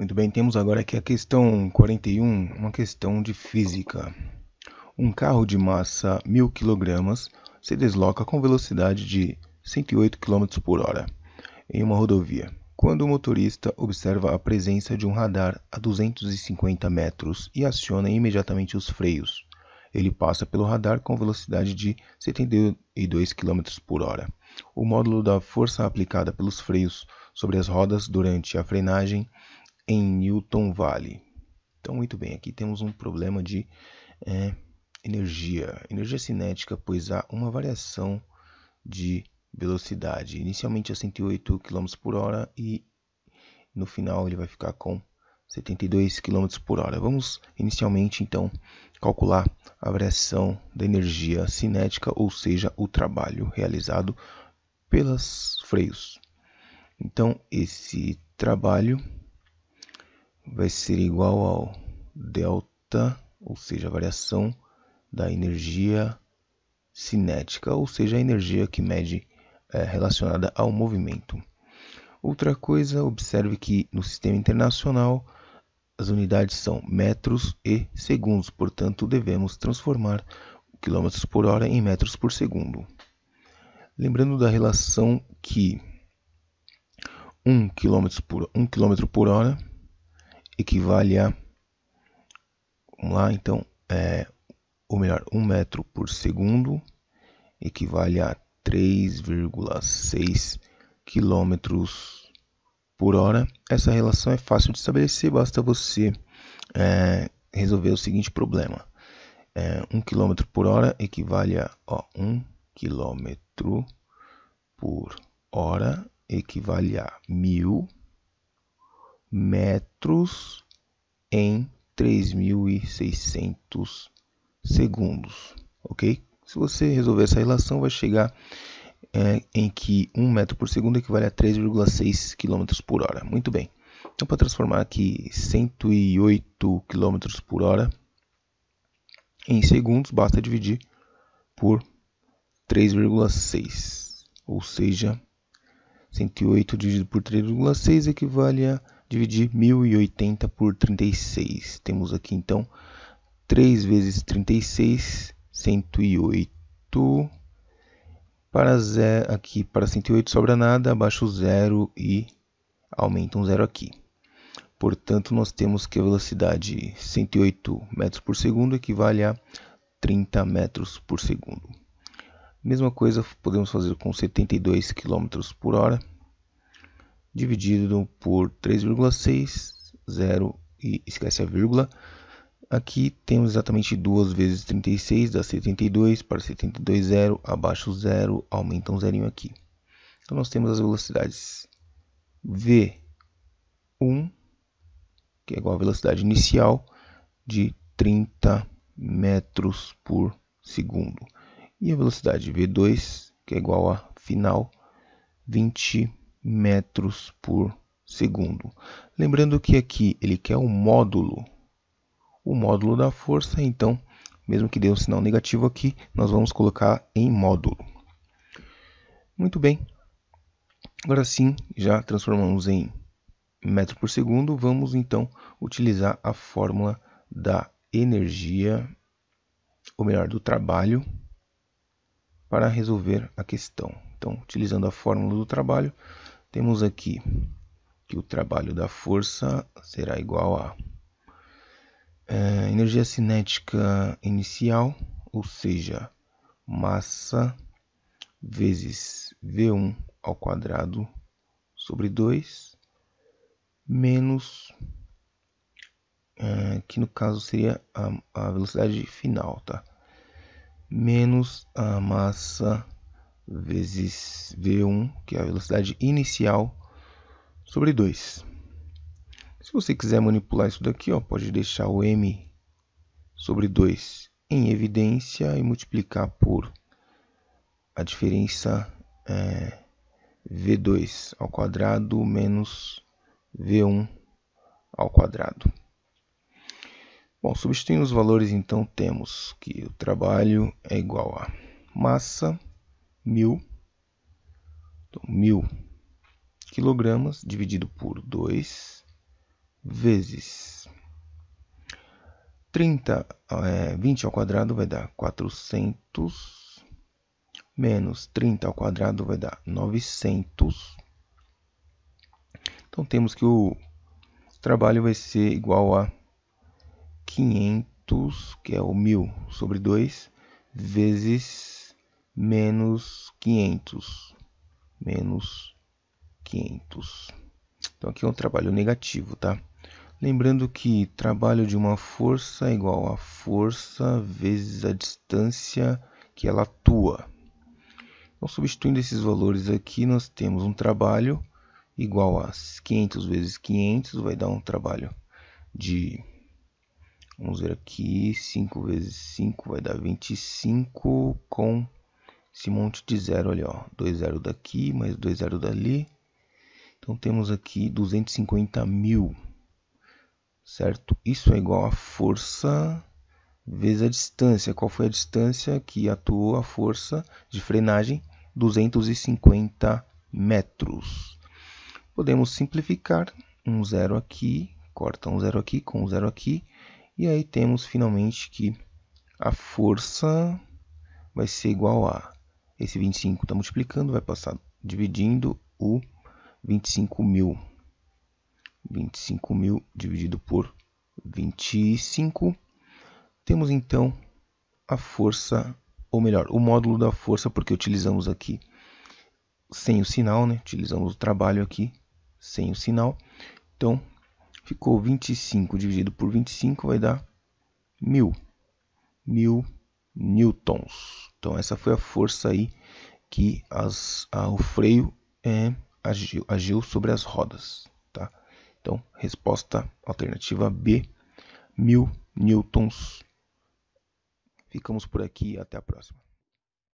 Muito bem, temos agora aqui a questão 41, uma questão de física. Um carro de massa 1000 kg se desloca com velocidade de 108 km por hora em uma rodovia. Quando o motorista observa a presença de um radar a 250 metros e aciona imediatamente os freios, ele passa pelo radar com velocidade de 72 km por hora. O módulo da força aplicada pelos freios sobre as rodas durante a frenagem em Newton Vale. Então, muito bem, aqui temos um problema de é, energia, energia cinética, pois há uma variação de velocidade, inicialmente a 108 km por hora e no final ele vai ficar com 72 km por hora. Vamos inicialmente então calcular a variação da energia cinética, ou seja, o trabalho realizado pelas freios. Então, esse trabalho vai ser igual ao delta, ou seja, a variação da energia cinética, ou seja, a energia que mede é, relacionada ao movimento. Outra coisa, observe que no sistema internacional as unidades são metros e segundos, portanto devemos transformar quilômetros por hora em metros por segundo. Lembrando da relação que 1 km por, 1 km por hora equivale a. Vamos lá, então, é, ou melhor, 1 metro por segundo equivale a 3,6 km por hora. Essa relação é fácil de estabelecer, basta você é, resolver o seguinte problema. É, 1 km por hora equivale a ó, 1 km por hora equivale a 1000 metros em 3.600 segundos, ok? Se você resolver essa relação, vai chegar é, em que 1 metro por segundo equivale a 3,6 km por hora. Muito bem. Então, para transformar aqui 108 km por hora em segundos, basta dividir por 3,6. Ou seja, 108 dividido por 3,6 equivale a dividir 1080 por 36. Temos aqui então 3 vezes 36, 108. Para zero, aqui para 108 sobra nada, abaixo zero e aumenta um zero aqui. Portanto, nós temos que a velocidade 108 metros por segundo equivale a 30 metros por segundo. Mesma coisa podemos fazer com 72 km por hora dividido por 3,60 e esquece a vírgula. Aqui temos exatamente 2 vezes 36, dá 72, para 72, 0, abaixo 0, aumenta um zerinho aqui. Então nós temos as velocidades V1, que é igual à velocidade inicial, de 30 metros por segundo. E a velocidade V2, que é igual a final, 20 metros por segundo. Lembrando que aqui ele quer o um módulo, o módulo da força, então, mesmo que dê um sinal negativo aqui, nós vamos colocar em módulo. Muito bem. Agora sim, já transformamos em metro por segundo, vamos então utilizar a fórmula da energia, ou melhor, do trabalho, para resolver a questão. Então, utilizando a fórmula do trabalho, temos aqui que o trabalho da força será igual a é, energia cinética inicial, ou seja, massa vezes V1 ao quadrado sobre 2 menos é, que no caso seria a, a velocidade final, tá? Menos a massa vezes V1, que é a velocidade inicial, sobre 2. Se você quiser manipular isso daqui, ó, pode deixar o M sobre 2 em evidência e multiplicar por a diferença é, V2 ao quadrado menos V1 ao quadrado. Bom, substituindo os valores, então, temos que o trabalho é igual a massa 1000 Então, quilogramas dividido por 2 vezes 30, é, 20 ao quadrado vai dar 400, menos 30 ao quadrado vai dar 900. Então temos que o trabalho vai ser igual a 500, que é o 1000 sobre 2, vezes menos 500. Menos 500. Então aqui é um trabalho negativo, tá? Lembrando que trabalho de uma força é igual a força vezes a distância que ela atua. Então, substituindo esses valores aqui, nós temos um trabalho igual a 500 vezes 500, vai dar um trabalho de, vamos ver aqui, 5 vezes 5 vai dar 25 com esse monte de zero ali, ó, dois zero daqui, mais dois zero dali. Então temos aqui 250 mil, certo? Isso é igual a força vezes a distância. Qual foi a distância que atuou a força de frenagem? 250 metros. Podemos simplificar um zero aqui, corta um zero aqui com um zero aqui, e aí temos finalmente que a força vai ser igual a esse 25 está multiplicando, vai passar dividindo o 25.000. 25.000 dividido por 25. Temos então a força, ou melhor, o módulo da força, porque utilizamos aqui sem o sinal, né? utilizamos o trabalho aqui sem o sinal. Então, ficou 25 dividido por 25 vai dar 1000. 1000 newtons. Então essa foi a força aí que as, a, o freio é, agiu, agiu sobre as rodas. Tá? Então resposta alternativa B, mil newtons. Ficamos por aqui, até a próxima.